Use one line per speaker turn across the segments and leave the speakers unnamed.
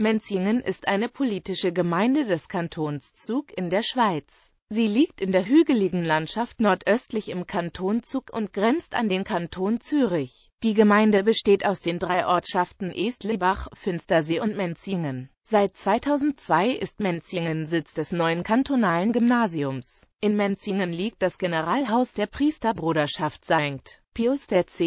Menzingen ist eine politische Gemeinde des Kantons Zug in der Schweiz. Sie liegt in der hügeligen Landschaft nordöstlich im Kanton Zug und grenzt an den Kanton Zürich. Die Gemeinde besteht aus den drei Ortschaften Estlebach, Finstersee und Menzingen. Seit 2002 ist Menzingen Sitz des neuen kantonalen Gymnasiums. In Menzingen liegt das Generalhaus der Priesterbruderschaft St. Pius X.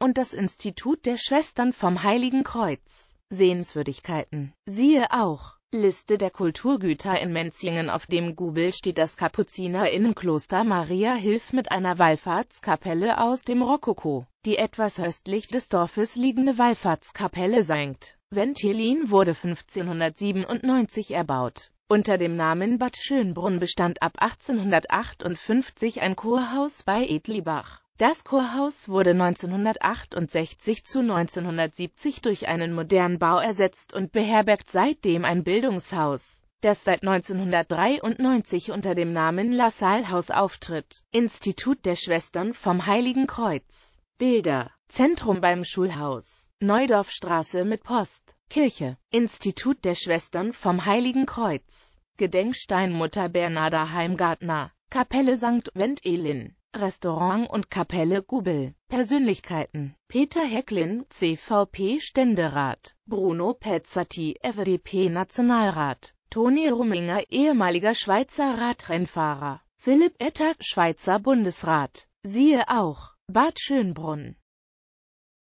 und das Institut der Schwestern vom Heiligen Kreuz. Sehenswürdigkeiten. Siehe auch Liste der Kulturgüter in Menzingen Auf dem Gubel steht das Kapuzinerinnenkloster Maria Hilf mit einer Wallfahrtskapelle aus dem Rokoko. Die etwas östlich des Dorfes liegende Wallfahrtskapelle St. Ventilin wurde 1597 erbaut. Unter dem Namen Bad Schönbrunn bestand ab 1858 ein Kurhaus bei Edlibach. Das Chorhaus wurde 1968 zu 1970 durch einen modernen Bau ersetzt und beherbergt seitdem ein Bildungshaus, das seit 1993 unter dem Namen La Salle haus auftritt. Institut der Schwestern vom Heiligen Kreuz. Bilder. Zentrum beim Schulhaus. Neudorfstraße mit Post. Kirche. Institut der Schwestern vom Heiligen Kreuz. Gedenkstein Mutter Bernarda Heimgartner. Kapelle St. Wendelin. Restaurant und Kapelle Gubel. Persönlichkeiten Peter Hecklin, CVP-Ständerat, Bruno Pezzati, FDP-Nationalrat, Toni Rumminger, ehemaliger Schweizer Radrennfahrer, Philipp Etter, Schweizer Bundesrat. Siehe auch Bad Schönbrunn